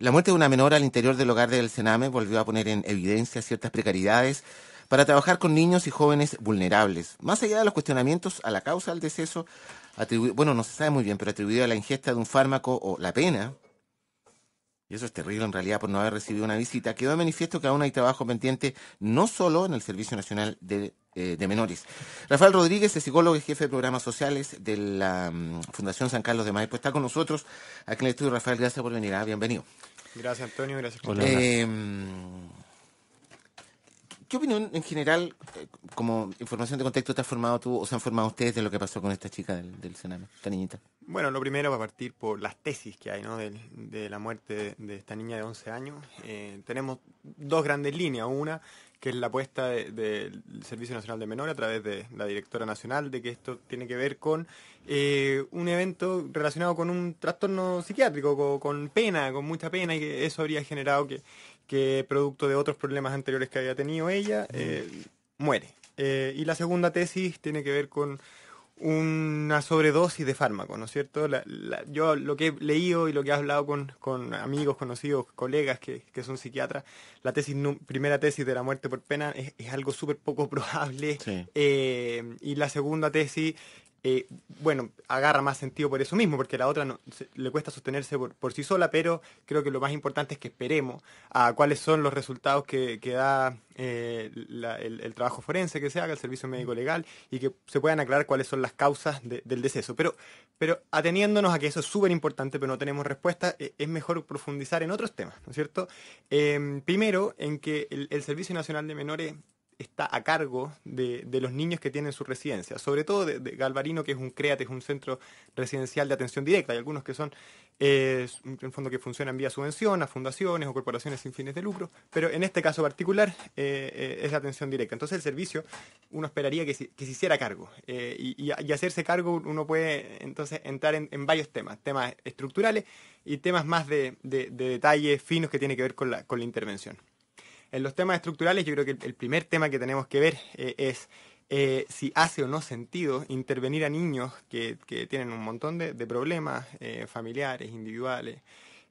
La muerte de una menor al interior del hogar del Sename volvió a poner en evidencia ciertas precariedades para trabajar con niños y jóvenes vulnerables. Más allá de los cuestionamientos a la causa del deceso, bueno, no se sabe muy bien, pero atribuido a la ingesta de un fármaco o la pena y eso es terrible en realidad por no haber recibido una visita, quedó de manifiesto que aún hay trabajo pendiente no solo en el Servicio Nacional de, eh, Menores. Rafael Rodríguez, es psicólogo y jefe de programas sociales de la mm, Fundación San Carlos de Maipo, está con nosotros aquí en el estudio. Rafael, gracias por venir. ¿ah? bienvenido. Gracias, Antonio. Gracias, por eh, em, ¿Qué opinión en general, eh, como información de contexto, te has formado tú o se han formado ustedes de lo que pasó con esta chica del, del Sename, esta niñita? Bueno, lo primero va a partir por las tesis que hay de, la muerte de, esta niña de 11 años. Eh, tenemos dos grandes líneas. Una, que es la apuesta del Servicio Nacional de Menores a través de la directora nacional, de que esto tiene que ver con eh, un evento relacionado con un trastorno psiquiátrico, con, pena, con mucha pena, y que eso habría generado que, que producto de otros problemas anteriores que había tenido ella, eh, muere. Eh, y la segunda tesis tiene que ver con una sobredosis de fármaco, ¿no es cierto? yo lo que he leído y lo que he hablado con, amigos, conocidos, colegas que, son psiquiatras, la tesis primera tesis de la muerte por pena es, algo súper poco probable eh, y la segunda tesis eh, bueno, agarra más sentido por eso mismo, porque la otra le cuesta sostenerse por, sí sola, pero creo que lo más importante es que esperemos a cuáles son los resultados que, da eh, el, trabajo forense que se haga, el servicio médico legal, y que se puedan aclarar cuáles son las causas del deceso. Pero, pero ateniéndonos a que eso es súper importante, pero no tenemos respuesta, e, es mejor profundizar en otros temas, ¿no es cierto? Em, primero, en que el Servicio Nacional de Menores está a cargo de, los niños que tienen su residencia, sobre todo de, Galvarino, que es un CREAT, es un centro residencial de atención directa. Hay algunos que son, en fondo, que funcionan vía subvención a fundaciones o corporaciones sin fines de lucro, pero en este caso particular eh, eh, es la atención directa. Entonces el servicio uno esperaría que, se, hiciera cargo eh, y, hacerse cargo uno puede entonces entrar en, varios temas, temas estructurales y temas más de, detalles finos que tiene que ver la, con la intervención. En los temas estructurales, yo creo que el primer tema que tenemos que ver eh, es eh, si hace o no sentido intervenir a niños que, tienen un montón de, problemas eh, familiares, individuales,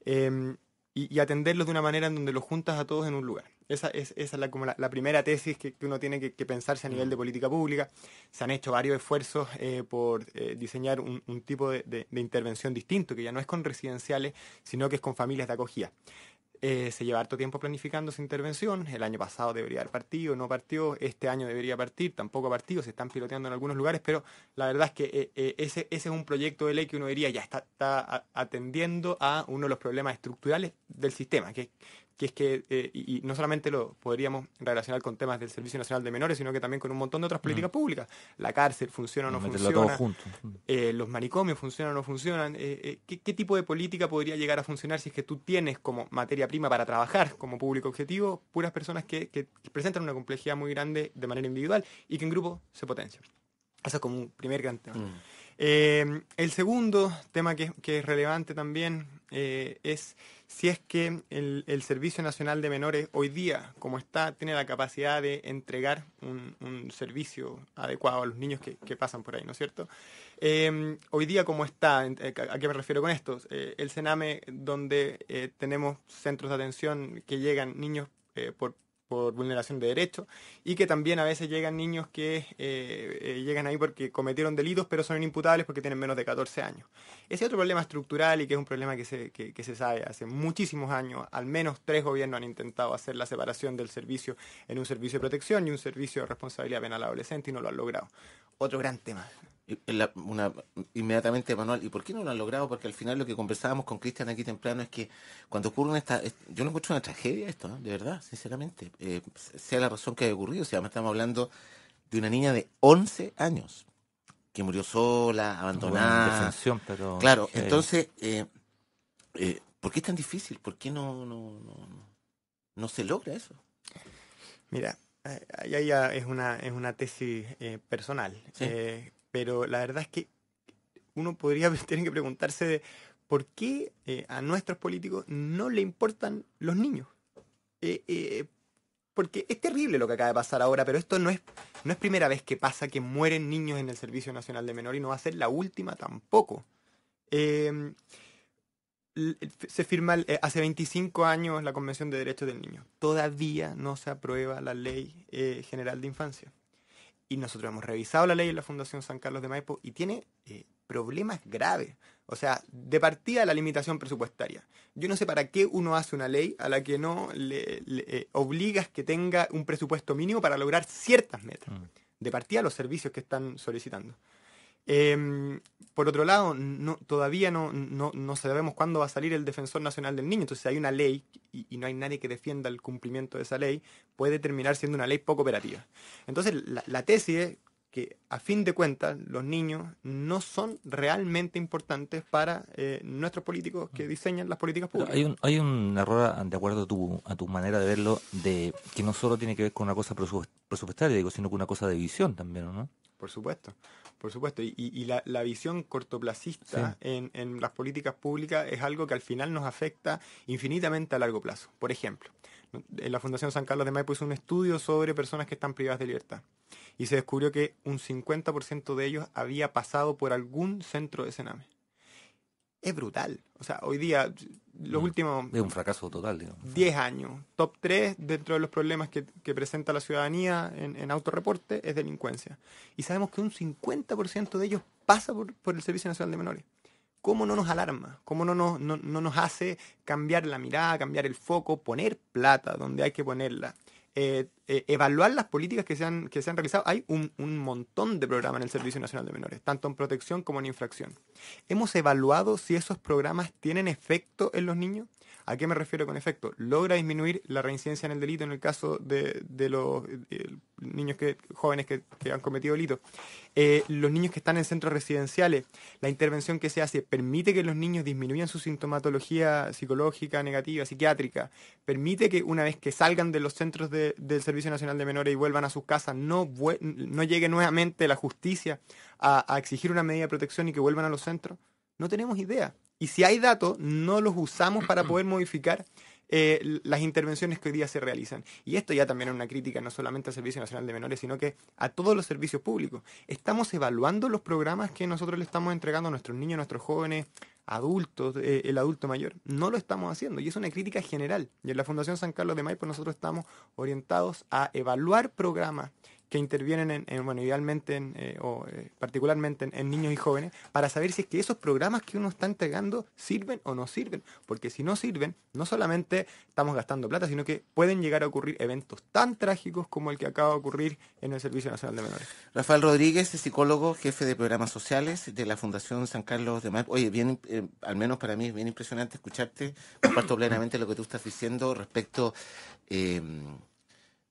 em, y, atenderlos de una manera en donde los juntas a todos en un lugar. Esa es, la, como la, primera tesis que, uno tiene que, pensarse a nivel de mm. política pública. Se han hecho varios esfuerzos por diseñar un, tipo de, intervención distinto, que ya no es con residenciales, sino que es con familias de acogida. Eh, se lleva harto tiempo planificando su intervención. El año pasado debería haber partido, no partió. Este año debería partir, tampoco ha partido. Se están piloteando en algunos lugares, pero la verdad es que eh, eh, ese, es un proyecto de ley que uno diría ya está, está, atendiendo a uno de los problemas estructurales del sistema, que que es que, eh, y, no solamente lo podríamos relacionar con temas del Servicio Nacional de Menores, sino que también con un montón de otras políticas mm. públicas. La cárcel funciona o no, funciona, mm. eh, los manicomios funcionan o no funcionan. Eh, ¿qué, tipo de política podría llegar a funcionar si es que tú tienes como materia prima para trabajar como público objetivo puras personas que, presentan una complejidad muy grande de manera individual y que en grupo se potencian? Eso es como un primer gran tema. Mm. el segundo tema que es relevante también es si es que el, Servicio Nacional de Menores hoy día, como está, tiene la capacidad de entregar un, servicio adecuado a los niños que, pasan por ahí, ¿no es cierto? Em, hoy día, como está, eh, ¿a qué me refiero con esto? Eh, el Sename, donde eh, tenemos centros de atención que llegan niños por por vulneración de derechos y que también a veces llegan niños que eh, eh, llegan ahí porque cometieron delitos pero son imputables porque tienen menos de 14 años. Ese otro problema estructural y que es un problema que se, que se sabe hace muchísimos años, al menos tres gobiernos han intentado hacer la separación del servicio en un servicio de protección y un servicio de responsabilidad penal adolescente y no lo han logrado. Otro gran tema una, inmediatamente, Manuel, ¿y por qué no lo han logrado? Porque al final lo que conversábamos con Cristian aquí temprano es que cuando ocurre esta... Yo lo encuentro una tragedia esto, ¿eh? de verdad, sinceramente. Eh, sea la razón que haya ocurrido, o sea, además estamos hablando de una niña de 11 años que murió sola, abandonada. pero... Claro, entonces, eh, ¿por qué es tan difícil? ¿Por qué no, no, no, no se logra eso? Mira, ya, es, una, es una tesis personal pero la verdad es que uno podría tener que preguntarse de por qué eh, a nuestros políticos no le importan los niños. Eh, eh, porque es terrible lo que acaba de pasar ahora, pero esto no es, no es primera vez que pasa que mueren niños en el Servicio Nacional de Menor y no va a ser la última tampoco. Em, se firma hace 25 años la Convención de Derechos del Niño. Todavía no se aprueba la Ley General de Infancia. Y nosotros hemos revisado la ley de la Fundación San Carlos de Maipo y tiene eh, problemas graves. O sea, de partida la limitación presupuestaria. Yo no sé para qué uno hace una ley a la que no le, eh, obligas que tenga un presupuesto mínimo para lograr ciertas metas. Mm. De partida los servicios que están solicitando. Em, por otro lado, todavía no, sabemos cuándo va a salir el defensor nacional del niño. Entonces, hay una ley y, no hay nadie que defienda el cumplimiento de esa ley, puede terminar siendo una ley poco operativa. Entonces, la, tesis es que, a fin de cuentas, los niños no son realmente importantes para eh, nuestros políticos que mm. diseñan las políticas públicas. Hay un, hay un error, de acuerdo a tu, a tu manera de verlo, de que no solo tiene que ver con una cosa presupuestaria, digo, sino con una cosa de visión también, ¿no? Por supuesto, por supuesto. Y, la, visión cortoplacista en, las políticas públicas es algo que al final nos afecta infinitamente a largo plazo. Por ejemplo, en la Fundación San Carlos de Maipo hizo un estudio sobre personas que están privadas de libertad y se descubrió que un 50% de ellos había pasado por algún centro de Sename. Es brutal. O sea, hoy día los mm. últimos... Es un fracaso total, 10 años. Top 3 dentro de los problemas que, presenta la ciudadanía en, autorreporte es delincuencia. Y sabemos que un 50% de ellos pasa por, el Servicio Nacional de Menores. ¿Cómo no nos alarma? ¿Cómo no nos hace cambiar la mirada, cambiar el foco, poner plata donde hay que ponerla? Eh, eh, evaluar las políticas que se han, realizado. Hay un, montón de programas en el Servicio Nacional de Menores, tanto en protección como en infracción. Hemos evaluado si esos programas tienen efecto en los niños, ¿A qué me refiero con efecto? Logra disminuir la reincidencia en el delito en el caso de, los eh, niños que, jóvenes que, han cometido delitos. Eh, los niños que están en centros residenciales, la intervención que se hace permite que los niños disminuyan su sintomatología psicológica, negativa, psiquiátrica. Permite que una vez que salgan de los centros del Servicio Nacional de Menores y vuelvan a sus casas, no, no llegue nuevamente la justicia a exigir una medida de protección y que vuelvan a los centros no tenemos idea. Y si hay datos, no los usamos para poder modificar eh, las intervenciones que hoy día se realizan. Y esto ya también es una crítica no solamente al Servicio Nacional de Menores, sino que a todos los servicios públicos. Estamos evaluando los programas que nosotros le estamos entregando a nuestros niños, a nuestros jóvenes, adultos, eh, el adulto mayor. No lo estamos haciendo y es una crítica general. Y en la Fundación San Carlos de Maipo nosotros estamos orientados a evaluar programas que intervienen, en, bueno, idealmente eh, o eh, particularmente en, niños y jóvenes, para saber si es que esos programas que uno está entregando sirven o no sirven. Porque si no sirven, no solamente estamos gastando plata, sino que pueden llegar a ocurrir eventos tan trágicos como el que acaba de ocurrir en el Servicio Nacional de Menores. Rafael Rodríguez, psicólogo, jefe de programas sociales de la Fundación San Carlos de Mar. Oye, bien, eh, al menos para mí es bien impresionante escucharte. Comparto plenamente lo que tú estás diciendo respecto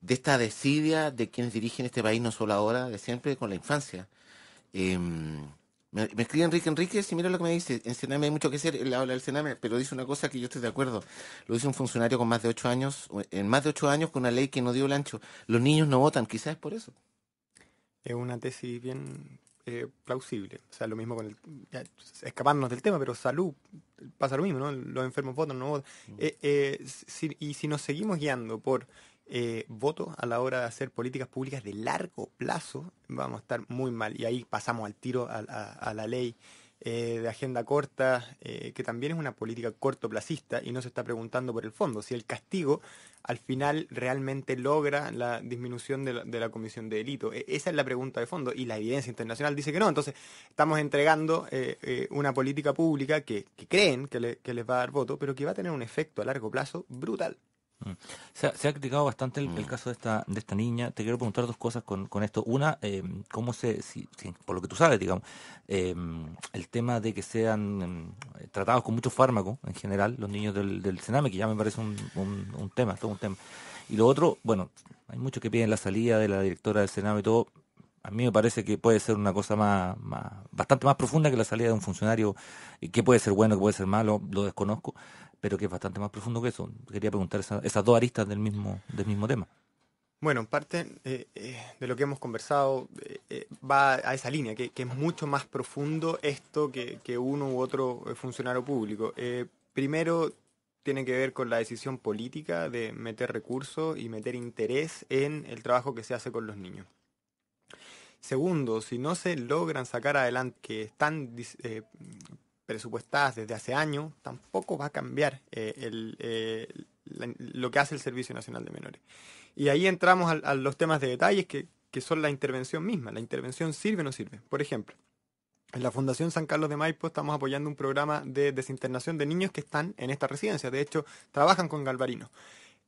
de esta desidia de quienes dirigen este país, no solo ahora, de siempre, con la infancia. Em, me, escribe Enrique Enríquez y mira lo que me dice. En Sename hay mucho que hacer, él habla del CENAME, pero dice una cosa que yo estoy de acuerdo. Lo dice un funcionario con más de ocho años, en más de ocho años con una ley que no dio el ancho. Los niños no votan, quizás es por eso. Es una tesis bien eh, plausible. O sea, lo mismo con el... escaparnos del tema, pero salud pasa lo mismo, ¿no? Los enfermos votan, no votan. Mm. Eh, eh, y si nos seguimos guiando por eh, voto a la hora de hacer políticas públicas de largo plazo, vamos a estar muy mal. Y ahí pasamos al tiro a, la ley eh, de agenda corta, eh, que también es una política cortoplacista y no se está preguntando por el fondo, si el castigo al final realmente logra la disminución de la, comisión de delito. E, esa es la pregunta de fondo y la evidencia internacional dice que no. Entonces estamos entregando una política pública que, creen que les va a dar voto, pero que va a tener un efecto a largo plazo brutal. Mm. Se ha, se ha, criticado bastante el, mm. caso de esta, de esta niña. Te quiero preguntar dos cosas con, con esto. Una, eh, cómo se, si, por lo que tú sabes, digamos, eh, el tema de que sean eh, tratados con mucho fármacos en general los niños del, Sename, que ya me parece un, tema, todo un tema. Y lo otro, bueno, hay muchos que piden la salida de la directora del Sename y todo. A mí me parece que puede ser una cosa más, bastante más profunda que la salida de un funcionario, que puede ser bueno, que puede ser malo, lo desconozco pero que es bastante más profundo que eso. Quería preguntar esas dos aristas del mismo, del mismo tema. Bueno, en parte eh, eh, de lo que hemos conversado eh, va a esa línea, que, es mucho más profundo esto que, uno u otro funcionario público. primero, tiene que ver con la decisión política de meter recursos y meter interés en el trabajo que se hace con los niños. Segundo, si no se logran sacar adelante, que están presupuestadas desde hace años, tampoco va a cambiar eh, eh, lo que hace el Servicio Nacional de Menores. Y ahí entramos a, los temas de detalles que, son la intervención misma. ¿La intervención sirve o no sirve? Por ejemplo, en la Fundación San Carlos de Maipo estamos apoyando un programa de desinternación de niños que están en esta residencia. De hecho, trabajan con Galvarino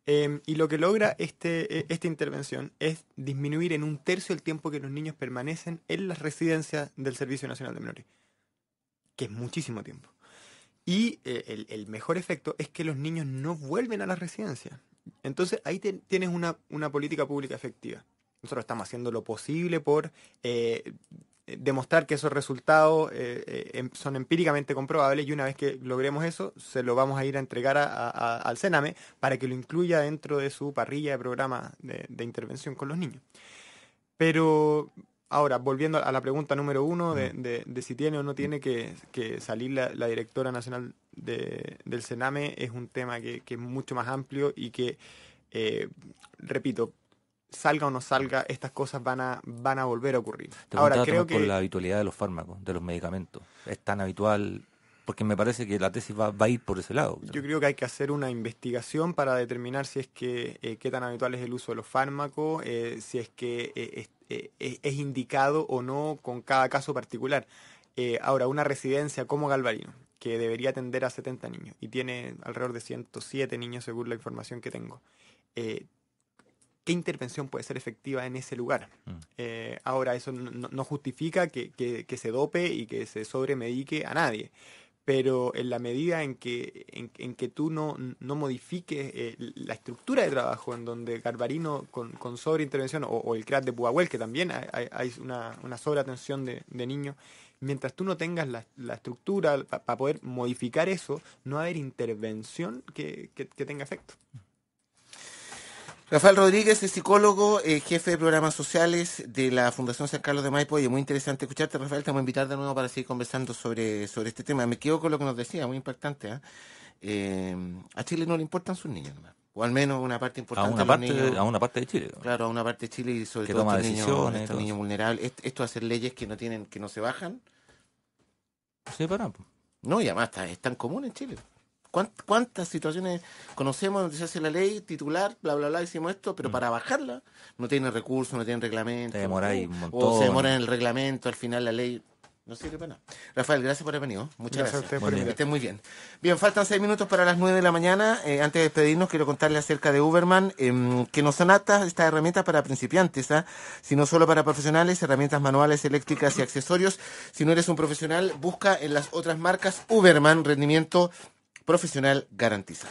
em, y lo que logra este, e, esta intervención es disminuir en un tercio el tiempo que los niños permanecen en las residencias del Servicio Nacional de Menores que es muchísimo tiempo. Y eh, el, mejor efecto es que los niños no vuelven a la residencia. Entonces ahí tienes una, política pública efectiva. Nosotros estamos haciendo lo posible por eh, demostrar que esos resultados eh, em, son empíricamente comprobables y una vez que logremos eso, se lo vamos a ir a entregar al CENAME para que lo incluya dentro de su parrilla de programa de, de intervención con los niños. Pero Ahora, volviendo a la pregunta número uno de, mm. de, si tiene o no mm. tiene que, salir la, directora nacional de, del Sename, es un tema que, es mucho más amplio y que, eh, repito, salga o no salga, mm. estas cosas van a, van a volver a ocurrir. Ahora, creo que... Con la habitualidad de los fármacos, de los medicamentos. Es tan habitual porque me parece que la tesis va, va, a ir por ese lado. Yo creo que hay que hacer una investigación para determinar si es que eh, qué tan habitual es el uso de los fármacos, eh, si es que eh, es, indicado o no con cada caso particular. ahora, una residencia como Galvarino, que debería atender a 70 niños y tiene alrededor de 107 niños según la información que tengo. ¿Qué intervención puede ser efectiva en ese lugar? Mm. ahora, eso no, justifica que, que se dope y que se sobremedique a nadie pero en la medida en que, en, que tú no, no modifiques eh, la estructura de trabajo en donde Garbarino con, con sobreintervención o, el crack de Puahuel, que también hay, una, sobre sobreatención de, de niños, mientras tú no tengas la, estructura para poder modificar eso, no va a haber intervención que tenga efecto. Rafael Rodríguez es psicólogo, eh, jefe de programas sociales de la Fundación San Carlos de Maipo y muy interesante escucharte, Rafael. Te vamos a invitar de nuevo para seguir conversando sobre, sobre este tema. Me equivoco con lo que nos decía, muy impactante. ¿eh? Eh, a Chile no le importan sus niños nomás. O al menos una parte importante. A una, parte, a una parte de Chile. Claro, a una parte de Chile y sobre todo toma estos niños, niños vulnerables. Esto esto hacer leyes que no tienen, que no se bajan. Sí, No, y además es tan común en Chile. ¿Cuántas situaciones conocemos donde se hace la ley titular, bla, bla, bla, hicimos esto, pero mm. para bajarla no tiene recursos, no tienen reglamento? se demora ahí uh, un O se demora en el reglamento, al final la ley no sirve para nada. Rafael, gracias por haber venido. Muchas gracias. que muy bien. Bien, faltan seis minutos para las nueve de la mañana. Eh, antes de despedirnos, quiero contarles acerca de Uberman, em, que no son aptas estas herramientas para principiantes, ¿ah? sino solo para profesionales, herramientas manuales, eléctricas y accesorios. Si no eres un profesional, busca en las otras marcas Uberman, rendimiento profesional garantiza.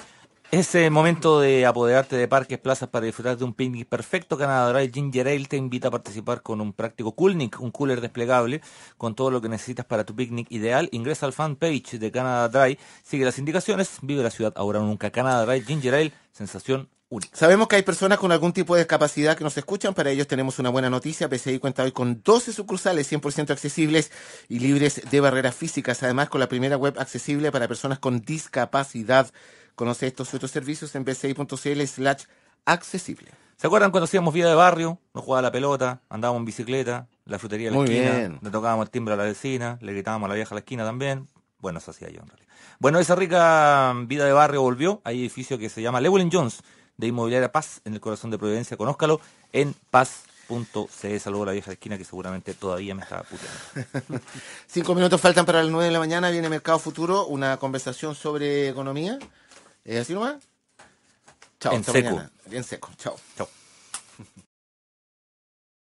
Es momento de apoderarte de parques, plazas para disfrutar de un picnic perfecto. Canadá Dry Ginger Ale te invita a participar con un práctico Coolnick, un cooler desplegable con todo lo que necesitas para tu picnic ideal. Ingresa al fanpage de Canadá Dry, sigue las indicaciones, vive la ciudad ahora o nunca. Canadá Dry Ginger Ale, sensación Sabemos que hay personas con algún tipo de discapacidad que nos escuchan. Para ellos tenemos una buena noticia. PCI cuenta hoy con 12 sucursales 100% accesibles y libres de barreras físicas. Además, con la primera web accesible para personas con discapacidad. Conoce estos otros servicios en bci.cl slash accesible. ¿Se acuerdan cuando hacíamos vida de barrio? Nos jugaba la pelota, andábamos en bicicleta, la frutería de la esquina, bien. le tocábamos el timbre a la vecina, le gritábamos a la vieja a la esquina también. Bueno, eso hacía yo en Bueno, esa rica vida de barrio volvió. Hay edificio que se llama Llewellyn Jones, de Inmobiliaria Paz en el corazón de Providencia. Conózcalo en Paz punto saludo a la vieja esquina que seguramente todavía me está puteando. Cinco minutos faltan para las nueve de la mañana, viene Mercado Futuro, una conversación sobre economía. ¿Es eh, así nomás? Chao, en seco. seco, chao. Chao.